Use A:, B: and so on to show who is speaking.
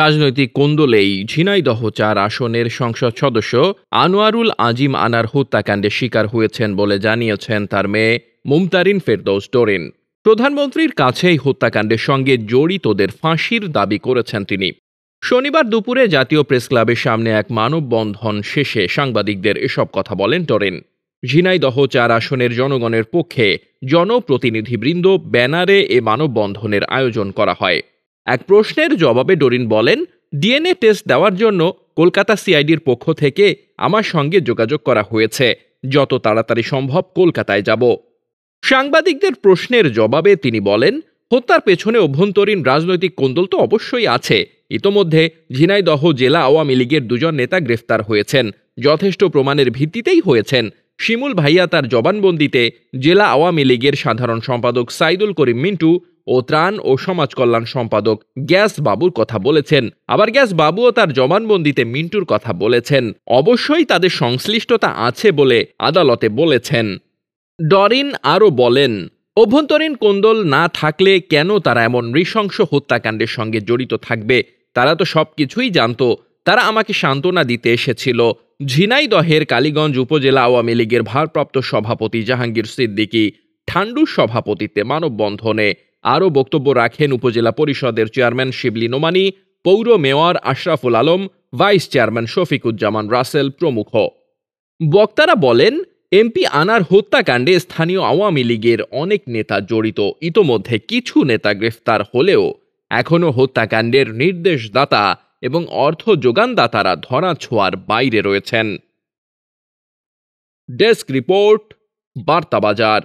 A: রাজনৈতিক কোন্দলেই ঝিনাইদহ চার আসনের সংসদ সদস্য আনোয়ারুল আজিম আনার হত্যাকাণ্ডের শিকার হয়েছেন বলে জানিয়েছেন তার মেয়ে মুমতারিন ফেরদৌস ডোরিন প্রধানমন্ত্রীর কাছেই হত্যাকাণ্ডের সঙ্গে জড়িতদের ফাঁসির দাবি করেছেন তিনি শনিবার দুপুরে জাতীয় প্রেস ক্লাবের সামনে এক মানববন্ধন শেষে সাংবাদিকদের এসব কথা বলেন টরেন ঝিনাইদহ চার আসনের জনগণের পক্ষে জনপ্রতিনিধিবৃন্দ ব্যানারে এ মানববন্ধনের আয়োজন করা হয় এক প্রশ্নের জবাবে ডোরিন বলেন ডিএনএ টেস্ট দেওয়ার জন্য কলকাতা সিআইডির পক্ষ থেকে আমার সঙ্গে যোগাযোগ করা হয়েছে যত তাড়াতাড়ি সম্ভব কলকাতায় যাব সাংবাদিকদের প্রশ্নের জবাবে তিনি বলেন হত্যার পেছনে অভ্যন্তরীণ রাজনৈতিক কোন্দল তো অবশ্যই আছে ইতোমধ্যে ঝিনাইদহ জেলা আওয়ামী লীগের দুজন নেতা গ্রেফতার হয়েছেন যথেষ্ট প্রমাণের ভিত্তিতেই হয়েছেন শিমুল ভাইয়া তার জবানবন্দিতে জেলা আওয়ামী লীগের সাধারণ সম্পাদক সাইদুল করিম মিন্টু ও ত্রাণ ও সমাজ কল্যাণ সম্পাদক গ্যাস বাবুর কথা বলেছেন আবার গ্যাস বাবুও তার জবানবন্দিতে মিন্টুর কথা বলেছেন অবশ্যই তাদের সংশ্লিষ্টতা আছে বলে আদালতে বলেছেন ডরিন আরও বলেন অভ্যন্তরীণ কোন্দল না থাকলে কেন তারা এমন নৃশংস হত্যাকাণ্ডের সঙ্গে জড়িত থাকবে তারা তো সব কিছুই জানত তারা আমাকে সান্ত্বনা দিতে এসেছিল ঝিনাইদহের কালীগঞ্জ উপজেলা আওয়ামী লীগের ভারপ্রাপ্ত সভাপতি জাহাঙ্গীর সিদ্দিকী ঠান্ডুর সভাপতিত্বে মানববন্ধনে আরও বক্তব্য রাখেন উপজেলা পরিষদের চেয়ারম্যান শিবলি নোমানি পৌর mayor Ashraful Alam vice chairman Shafiquzzaman Rasel প্রমুখ বক্তারা বলেন এমপি আনার হত্যাকাণ্ডে স্থানীয় আওয়ামী লীগের অনেক নেতা জড়িত ইতোমধ্যে কিছু নেতা গ্রেফতার হলেও এখনও হত্যাকাণ্ডের নির্দেশদাতা এবং অর্থ যোগানদাতারা ধরা ছোঁয়ার বাইরে রয়েছেন ডেস্ক রিপোর্ট বার্তা বাজার